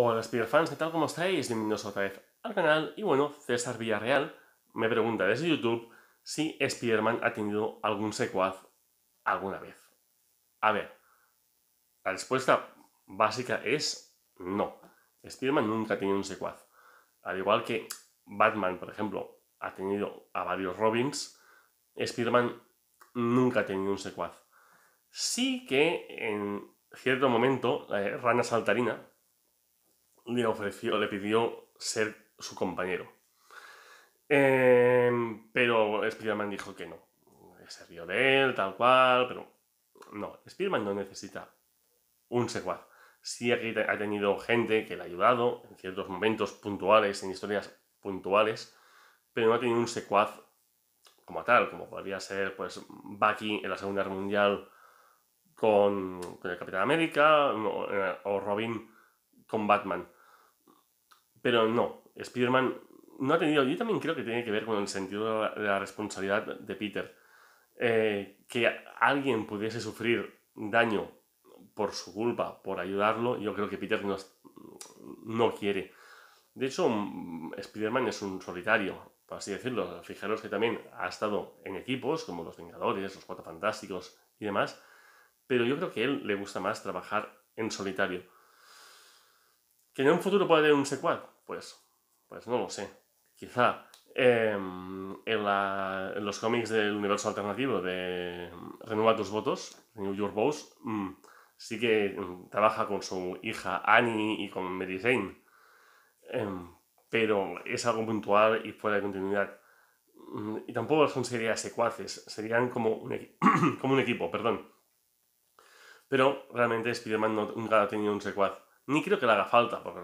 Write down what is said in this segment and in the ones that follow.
Hola Spiderfans, ¿qué tal? ¿Cómo estáis? Bienvenidos otra vez al canal. Y bueno, César Villarreal me pregunta desde YouTube si Spider-Man ha tenido algún secuaz alguna vez. A ver, la respuesta básica es no. Spider-Man nunca ha tenido un secuaz. Al igual que Batman, por ejemplo, ha tenido a varios Robins, Spider-Man nunca ha tenido un secuaz. Sí que en cierto momento, la eh, Rana Saltarina, le ofreció, le pidió ser su compañero. Em, pero spider dijo que no. Se rió de él, tal cual, pero no, spider no necesita un secuaz. Sí ha tenido gente que le ha ayudado en ciertos momentos puntuales, en historias puntuales, pero no ha tenido un secuaz como tal, como podría ser pues Bucky en la Segunda Guerra Mundial con, el Capitán América o eh, Robin con Batman. Pero no, Spider-Man no ha tenido, yo también creo que tiene que ver con el sentido de la, responsabilidad de Peter. Eh, que alguien pudiese sufrir daño por su culpa, por ayudarlo, yo creo que Peter no, no quiere. De hecho, Spider-Man es un solitario, por así decirlo. Fijaros que también ha estado en equipos como los Vengadores, los Cuatro Fantásticos y demás, pero yo creo que a él le gusta más trabajar en solitario. ¿Que en un futuro puede tener un secuad? Pues, pues no lo sé. Quizá em, en, los cómics del universo alternativo de mm, Renueva tus votos, New York Bows, mm, sí que mm, trabaja con su hija Annie y con Mary Jane. Em, pero es algo puntual y fuera de continuidad. Y tampoco son sería secuaces, serían como un, equipo, perdón. Pero realmente Spider-Man no, nunca ha tenido un secuaz. Ni creo que le haga falta, porque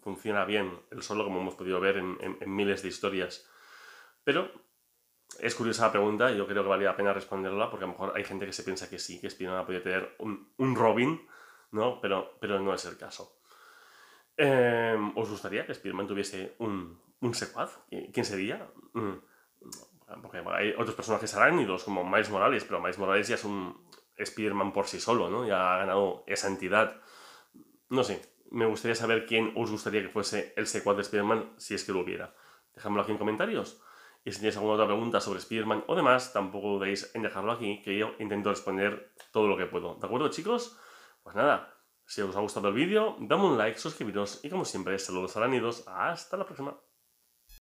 funciona bien el solo, como hemos podido ver en, miles de historias. Pero es curiosa la pregunta, y yo creo que valía la pena responderla, porque a lo mejor hay gente que se piensa que sí, que ha podría tener un, Robin, ¿no? Pero, pero no es el caso. Em, ¿Os gustaría que Spiderman tuviese un, un secuaz? ¿Quién sería? Mm, porque hay otros personajes arácnidos, como Miles Morales, pero Miles Morales ya es un Spiderman por sí solo, ¿no? Ya ha ganado esa entidad. No sé, me gustaría saber quién os gustaría que fuese el C4 de Spider-Man si es que lo hubiera. Dejadmelo aquí en comentarios. Y si tenéis alguna otra pregunta sobre Spider-Man o demás, tampoco dudéis en dejarlo aquí, que yo intento responder todo lo que puedo. ¿De acuerdo, chicos? Pues nada, si os ha gustado el vídeo, dame un like, suscribiros y como siempre, saludos nidos. Hasta la próxima.